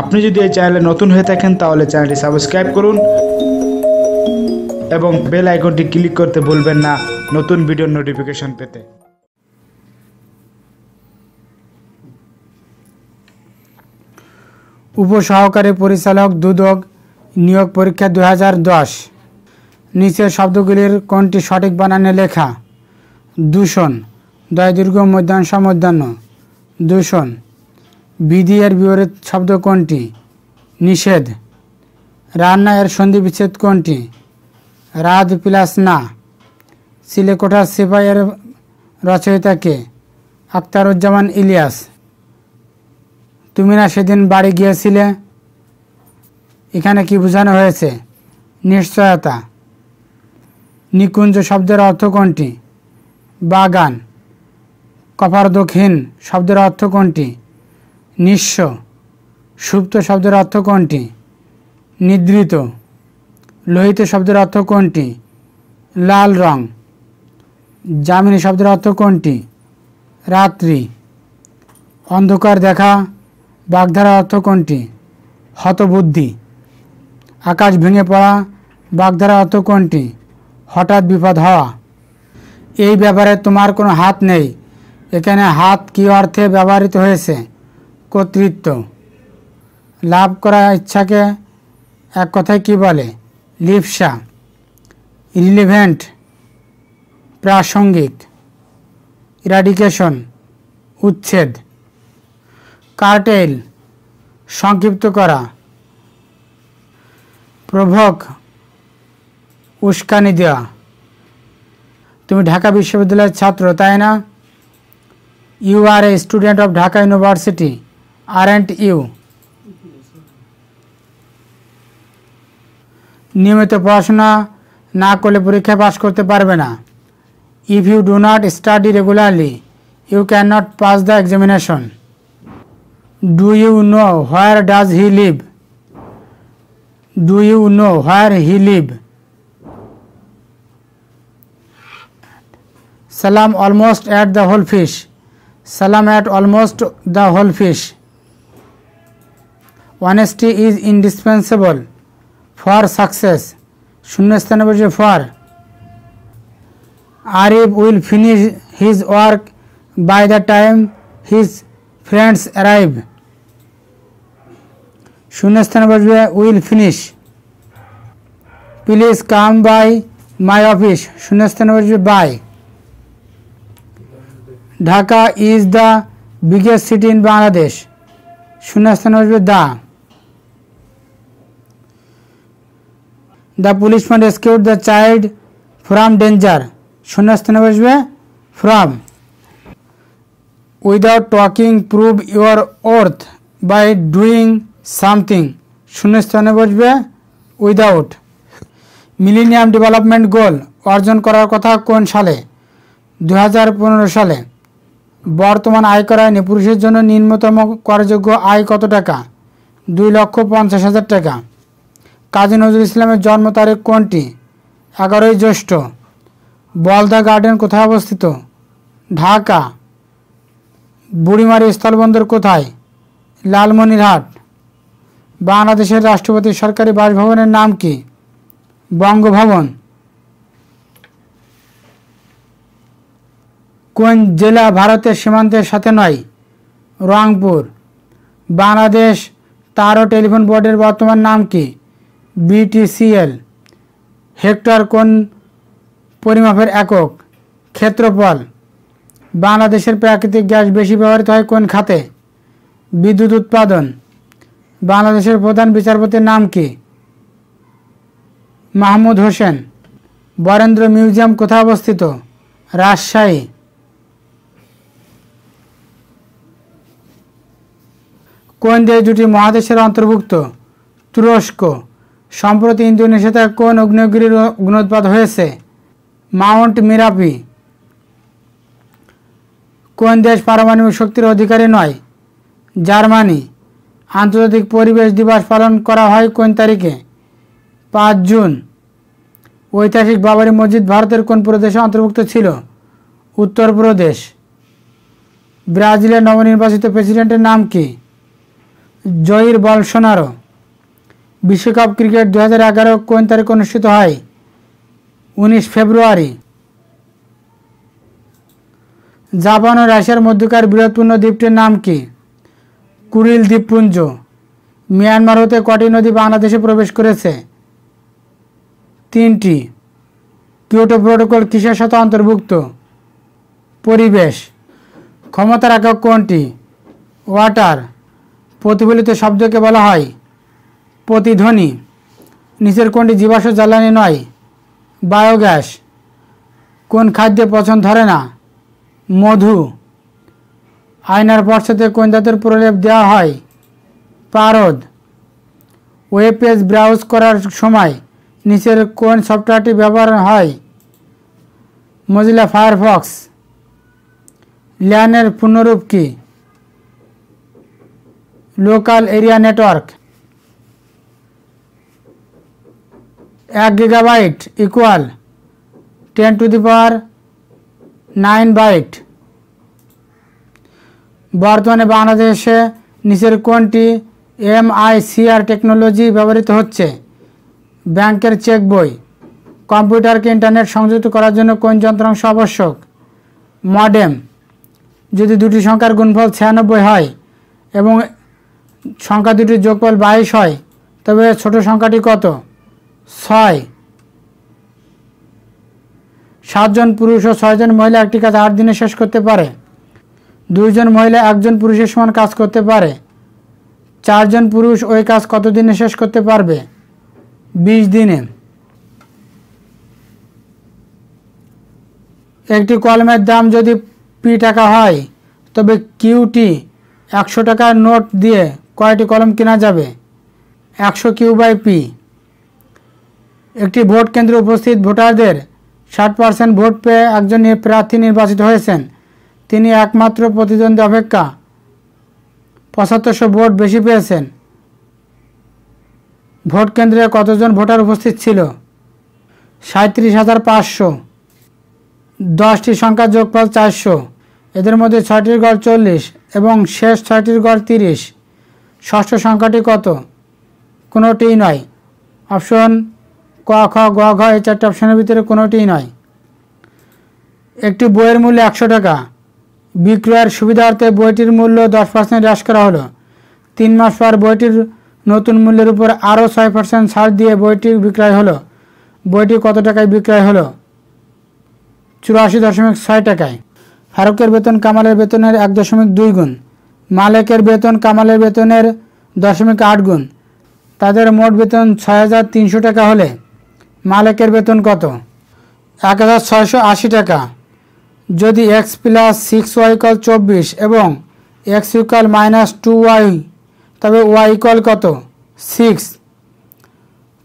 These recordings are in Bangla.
আপনি যদি এই চ্যানেলে নতুন হয়ে থাকেন তাহলে চ্যানেলটি সাবস্ক্রাইব করুন এবং বেল আইকনটি ক্লিক করতে ভুলবেন না নতুন ভিডিওর নোটিফিকেশন পেতে উপসহকারী পরিচালক দুদক নিয়োগ পরীক্ষা দু দশ নিচের শব্দগুলির কোনটি সঠিক বানানে লেখা দূষণ দয় দীর্ঘ মধ্যাংশ মধ্যাহ্ন দূষণ বিধি এর বিপরীত শব্দ কোনটি নিষেধ রান্না এর সন্ধি বিচ্ছেদ কোনটি রাধ প্লাস না সিলেকোঠা সিপাহের রচয়িতাকে আখতারুজ্জামান ইলিয়াস তুমি না সেদিন বাড়ি গিয়েছিলে এখানে কি বোঝানো হয়েছে নিশ্চয়তা নিকুঞ্জ শব্দের অর্থ কোনটি বাগান কপার দক্ষিণ শব্দের অর্থ কোনটি নিঃস্ব সুপ্ত শব্দের অর্থ কোনটি নিদ্রিত লোহিত শব্দের অর্থ কোনটি লাল রং যামিনী শব্দের অর্থ কোনটি রাত্রি অন্ধকার দেখা বাগধারার অর্থ কোনটি হতবুদ্ধি আকাশ ভেঙে পড়া বাগধারা অর্থ কোনটি হঠাৎ বিপদ হওয়া এই ব্যাপারে তোমার কোনো হাত নেই এখানে হাত কি অর্থে ব্যবহৃত হয়েছে কর্তৃত্ব লাভ করা ইচ্ছাকে এক কথায় কি বলে লিপসা রিলিভেন্ট প্রাসঙ্গিক ইরাডিকেশন উচ্ছেদ কার্টেল সংক্ষিপ্ত করা প্রভক উস্কানি দেওয়া তুমি ঢাকা বিশ্ববিদ্যালয়ের ছাত্র তাই না you are a student of Dhaka university aren't you নিয়মিত পড়াশোনা না করলে পরীক্ষায় পাশ করতে পারবে না if you do not study regularly you can not pass the examination do you know where does he live do you know where he live Salam almost ate the whole fish Salam ate almost the whole fish honesty is indispensable for success শূন্য স্থানে বসে for Arif will finish his work by the time his friends arrive শূন্য স্থানে বসবে will finish please come by my office শূন্য স্থানে বসবে by Dhaka is the biggest city in Bangladesh শূন্য স্থানে বসবে the the policeman rescue the child from danger শূন্য স্থানে বসবে from without talking prove your worth by doing something শূন্য স্থানে বসবে উইদাউট মিলিনিয়াম ডেভেলপমেন্ট গোল অর্জন করার কথা কোন সালে দু সালে বর্তমান আয় করায় পুরুষের জন্য নিম্নতম করযোগ্য আয় কত টাকা দুই লক্ষ পঞ্চাশ হাজার টাকা কাজী নজরুল ইসলামের জন্ম তারিখ কোনটি এগারোই জ্যৈষ্ঠ বলদা গার্ডেন কোথায় অবস্থিত ঢাকা বুড়িমারি স্থলবন্দর কোথায় লালমনিরহাট বাংলাদেশের রাষ্ট্রপতি সরকারি বাসভবনের নাম কি বঙ্গভবন কোন জেলা ভারতের সীমান্তের সাথে নয় রংপুর বাংলাদেশ তারও টেলিফোন বোর্ডের বর্তমান নাম কি বিটিসিএল হেক্টর কোন পরিমাপের একক ক্ষেত্রফল বাংলাদেশের প্রাকৃতিক গ্যাস বেশি ব্যবহৃত হয় কোন খাতে বিদ্যুৎ উৎপাদন বাংলাদেশের প্রধান বিচারপতির নাম কি মাহমুদ হোসেন বরেন্দ্র মিউজিয়াম কোথায় অবস্থিত রাজশাহী কোন দেশ দুটি মহাদেশের অন্তর্ভুক্ত তুরস্ক সম্প্রতি ইন্দোনেশিয়াতে কোন অগ্নিগিরির অগ্নোৎপাত হয়েছে মাউন্ট মিরাপি কোন দেশ পারমাণবিক শক্তির অধিকারী নয় জার্মানি আন্তর্জাতিক পরিবেশ দিবস পালন করা হয় কোন তারিখে পাঁচ জুন ঐতিহাসিক বাবরি মসজিদ ভারতের কোন প্রদেশে অন্তর্ভুক্ত ছিল উত্তরপ্রদেশ ব্রাজিলের নবনির্বাচিত প্রেসিডেন্টের নাম কি জয়ীর বলসোনারো বিশ্বকাপ ক্রিকেট দু হাজার এগারো কোন তারিখে অনুষ্ঠিত হয় উনিশ ফেব্রুয়ারি জাপান ও রাশিয়ার মধ্যকার বৃহৎপূর্ণ দ্বীপটির নাম কি কুরিল দ্বীপপুঞ্জ মিয়ানমার হতে কটি নদী বাংলাদেশে প্রবেশ করেছে তিনটি কিওটো প্রোটোকল কিসের সাথে অন্তর্ভুক্ত পরিবেশ ক্ষমতার একক কোনটি ওয়াটার প্রতিফলিত শব্দকে বলা হয় প্রতিধ্বনি নিচের কোনটি জীবাশ্ম জ্বালানি নয় বায়োগ্যাস কোন খাদ্যে পছন্দ ধরে না মধু আয়নার বর্ষাতে কোন জাতের প্রলেপ দেওয়া হয় পারদ ওয়েব পেজ ব্রাউজ করার সময় নিচের কোন সফটওয়্যারটি ব্যবহার হয় মজিলা ফায়ারফক্স ল্যানের পুনরূপ কি লোকাল এরিয়া নেটওয়ার্ক এক gigabyte equal ten to the power nine byte বর্তমানে বাংলাদেশে নিচের কোনটি এমআইসিআর টেকনোলজি ব্যবহৃত হচ্ছে ব্যাংকের চেক বই কম্পিউটারকে ইন্টারনেট সংযুক্ত করার জন্য কোন যন্ত্রাংশ আবশ্যক মডেম যদি দুটি সংখ্যার গুণফল ছিয়ানব্বই হয় এবং সংখ্যা দুটির যোগফল বাইশ হয় তবে ছোট সংখ্যাটি কত ছয় সাতজন পুরুষ ও ছয়জন মহিলা একটি কাজ আট দিনে শেষ করতে পারে দুইজন মহিলা একজন পুরুষের সমান কাজ করতে পারে চারজন পুরুষ ওই কাজ কত দিনে শেষ করতে পারবে ২০ দিনে একটি কলমের দাম যদি পি টাকা হয় তবে কিউটি একশো টাকার নোট দিয়ে কয়টি কলম কেনা যাবে একশো কিউ বাই পি একটি ভোট কেন্দ্রে উপস্থিত ভোটারদের ষাট পার্সেন্ট ভোট পেয়ে একজন প্রার্থী নির্বাচিত হয়েছেন তিনি একমাত্র প্রতিদ্বন্দ্বী অপেক্ষা পঁচাত্তরশো ভোট বেশি পেয়েছেন ভোট কেন্দ্রে কতজন ভোটার উপস্থিত ছিল সাঁত্রিশ হাজার পাঁচশো দশটি সংখ্যা যোগফল চারশো এদের মধ্যে ছয়টির গড় চল্লিশ এবং শেষ ছয়টির গড় তিরিশ ষষ্ঠ সংখ্যাটি কত কোনোটিই নয় অপশন ক খ গ ঘ এই চারটে অপশানের ভিতরে কোনোটিই নয় একটি বইয়ের মূল্য একশো টাকা বিক্রয়ের সুবিধার্থে বইটির মূল্য দশ পার্সেন্ট হ্রাস করা হলো তিন মাস পর বইটির নতুন মূল্যের উপর আরও ছয় পার্সেন্ট ছাড় দিয়ে বইটি বিক্রয় হলো বইটি কত টাকায় বিক্রয় হলো চুরাশি দশমিক ছয় টাকায় ফারুকের বেতন কামালের বেতনের এক দশমিক দুই গুণ মালেকের বেতন কামালের বেতনের দশমিক আট গুণ তাদের মোট বেতন ছয় হাজার তিনশো টাকা হলে মালিকের বেতন কত এক হাজার আশি টাকা যদি এক্স প্লাস সিক্স ওয়াইকল চব্বিশ এবং x equal minus two y তবে ওয়াইকল কত সিক্স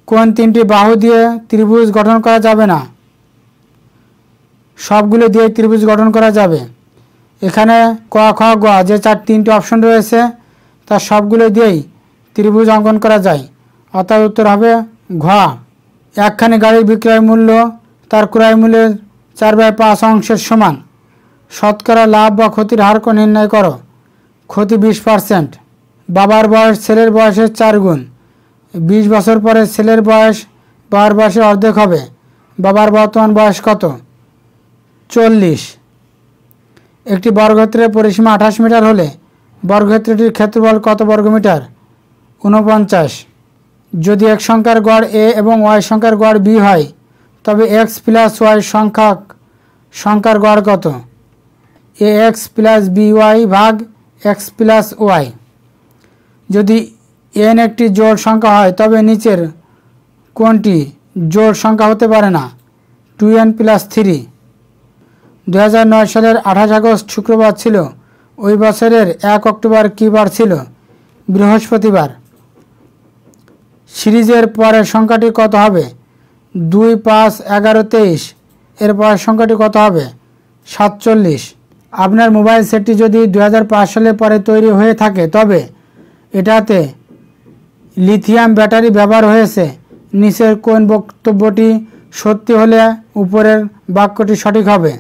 কোন তিনটি বাহু দিয়ে ত্রিভুজ গঠন করা যাবে না সবগুলো দিয়ে ত্রিভুজ গঠন করা যাবে এখানে ক খ গ যে চার তিনটি অপশন রয়েছে তা সবগুলো দিয়েই ত্রিভুজ অঙ্কন করা যায় অর্থাৎ উত্তর হবে ঘ একখানি গাড়ির বিক্রয় মূল্য তার ক্রয় মূল্যের চার বাই পাঁচ অংশের সমান শতকরা লাভ বা ক্ষতির হারকে নির্ণয় করো ক্ষতি বিশ পার্সেন্ট বাবার বয়স ছেলের বয়সের চার গুণ বিশ বছর পরে ছেলের বয়স বাবার বয়সের অর্ধেক হবে বাবার বর্তমান বয়স কত চল্লিশ একটি বর্গক্ষেত্রের পরিসীমা আঠাশ মিটার হলে বর্গক্ষেত্রটির ক্ষেত্রফল কত বর্গমিটার ঊনপঞ্চাশ যদি এক সংখ্যার গড় এ এবং ওয়াই সংখ্যার গড় বি হয় তবে এক্স প্লাস ওয়াই সংখ্যক সংখ্যার গড় কত a x plus b y ভাগ এক্স প্লাস ওয়াই যদি এন একটি জোড় সংখ্যা হয় তবে নিচের কোনটি জোড় সংখ্যা হতে পারে না টু এন প্লাস থ্রি দু সালের আঠাশ আগস্ট শুক্রবার ছিল ওই বছরের এক অক্টোবর কী বার ছিল বৃহস্পতিবার সিরিজের পরের সংখ্যাটি কত হবে দুই পাঁচ এগারো তেইশ এর পরের সংখ্যাটি কত হবে সাতচল্লিশ আপনার মোবাইল সেটটি যদি দু সালের পরে তৈরি হয়ে থাকে তবে এটাতে লিথিয়াম ব্যাটারি ব্যবহার হয়েছে নিচের কোন বক্তব্যটি সত্যি হলে উপরের বাক্যটি সঠিক হবে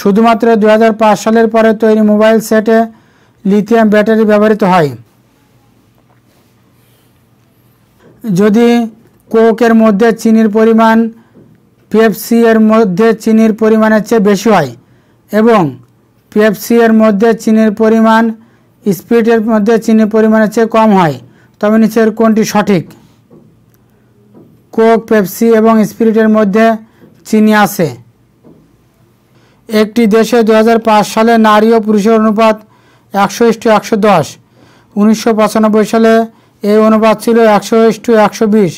শুধুমাত্র দু সালের পরে তৈরি মোবাইল সেটে লিথিয়াম ব্যাটারি ব্যবহৃত হয় যদি কোকের মধ্যে চিনির পরিমাণ পেপসি এর মধ্যে চিনির পরিমাণের চেয়ে বেশি হয় এবং পেপসি এর মধ্যে চিনির পরিমাণ স্পিরিটের মধ্যে চিনির পরিমাণের চেয়ে কম হয় তবে নিচের কোনটি সঠিক কোক পেপসি এবং স্পিরিটের মধ্যে চিনি আছে একটি দেশে দু সালে নারী ও পুরুষের অনুপাত একশো একশো দশ উনিশশো সালে এই অনুপাত ছিল একশো ইস টু একশো বিশ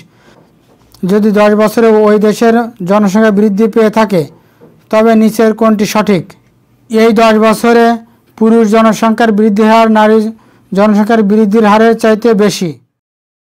যদি দশ বছরে ওই দেশের জনসংখ্যা বৃদ্ধি পেয়ে থাকে তবে নিচের কোনটি সঠিক এই দশ বছরে পুরুষ জনসংখ্যার বৃদ্ধি হার নারী জনসংখ্যার বৃদ্ধির হারের চাইতে বেশি